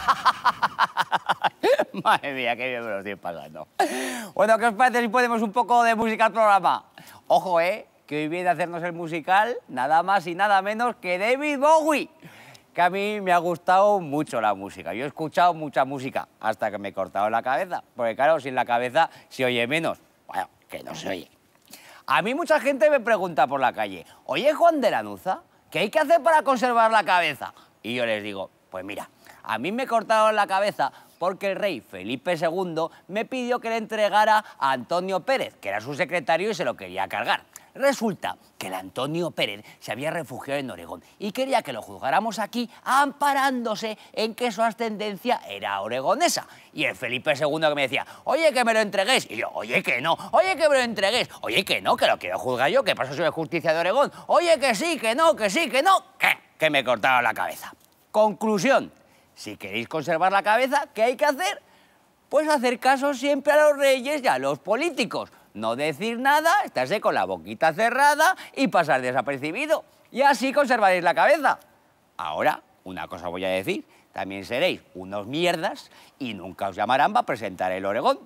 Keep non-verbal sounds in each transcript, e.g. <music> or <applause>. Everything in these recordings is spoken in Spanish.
<laughs> Madre mía, qué bien me lo estoy pasando. Bueno, ¿qué os parece si ponemos un poco de música al programa? Ojo, ¿eh? Que hoy viene a hacernos el musical nada más y nada menos que David Bowie. Que a mí me ha gustado mucho la música. Yo he escuchado mucha música hasta que me he cortado la cabeza. Porque claro, sin la cabeza se oye menos. Bueno, que no se oye. A mí mucha gente me pregunta por la calle, oye Juan de la Nuza, ¿qué hay que hacer para conservar la cabeza? Y yo les digo, pues mira, a mí me cortaron la cabeza porque el rey Felipe II me pidió que le entregara a Antonio Pérez, que era su secretario y se lo quería cargar. Resulta que el Antonio Pérez se había refugiado en Oregón y quería que lo juzgáramos aquí amparándose en que su ascendencia era oregonesa. Y el Felipe II que me decía, oye, que me lo entreguéis. Y yo, oye, que no, oye, que me lo entreguéis. Oye, que no, que lo quiero juzgar yo, que paso sobre justicia de Oregón. Oye, que sí, que no, que sí, que no, que me cortaron la cabeza. Conclusión, si queréis conservar la cabeza, ¿qué hay que hacer? Pues hacer caso siempre a los reyes y a los políticos. No decir nada, estarse con la boquita cerrada y pasar desapercibido. Y así conservaréis la cabeza. Ahora, una cosa voy a decir, también seréis unos mierdas y nunca os llamarán para presentar el Oregón.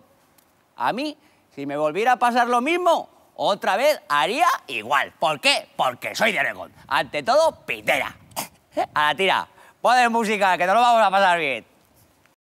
A mí, si me volviera a pasar lo mismo, otra vez haría igual. ¿Por qué? Porque soy de Oregón. Ante todo, pitera. <laughs> A la tira. Poden música, que no lo vamos a pasar bien.